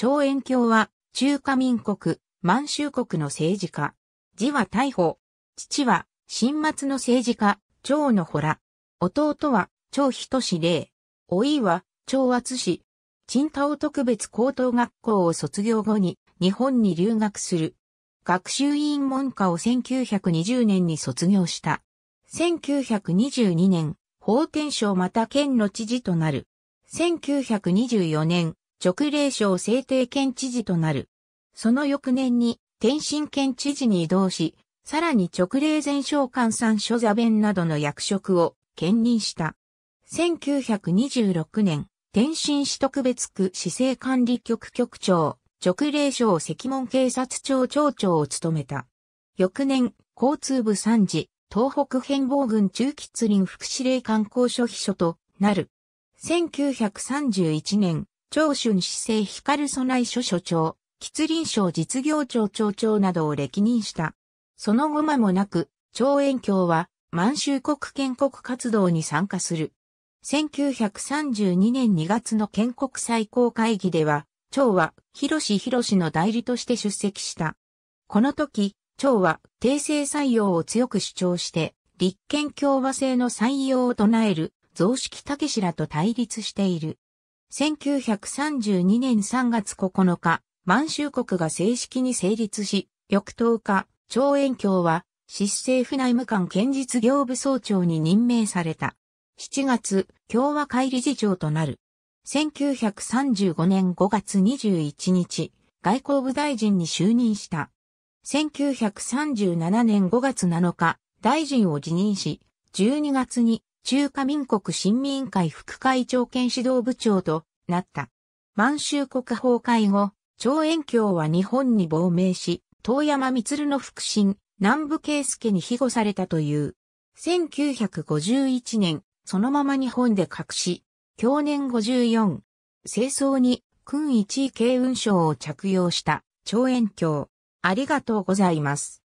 長遠卿は中華民国、満州国の政治家。字は大宝。父は新末の政治家、長野ほら。弟は長仁志霊。老いは長厚氏。陳太特別高等学校を卒業後に日本に留学する。学習院門科を1920年に卒業した。1922年、法天省また県の知事となる。1924年、直令省制定県知事となる。その翌年に天津県知事に移動し、さらに直令前省官参所座弁などの役職を兼任した。1926年、天津市特別区市政管理局局長、直令省赤門警察庁長長を務めた。翌年、交通部参事、東北変貌軍中吉林副司令官公所秘書となる。1931年、長春市政光備内所所長、吉林省実業庁長長などを歴任した。その後間もなく、長遠京は満州国建国活動に参加する。1932年2月の建国最高会議では、長は広志広志の代理として出席した。この時、長は定性採用を強く主張して、立憲共和制の採用を唱える増式武志らと対立している。1932年3月9日、満州国が正式に成立し、翌10日、長遠京は、執政府内務官兼実業部総長に任命された。7月、共和会理事長となる。1935年5月21日、外交部大臣に就任した。1937年5月7日、大臣を辞任し、12月に中華民国新民会副会長兼指導部長となった。満州国崩壊後、長延京は日本に亡命し、遠山光の腹心、南部圭介に庇護されたという。1951年、そのまま日本で隠し、去年54、清掃に、君一位慶運賞を着用した、長延京。ありがとうございます。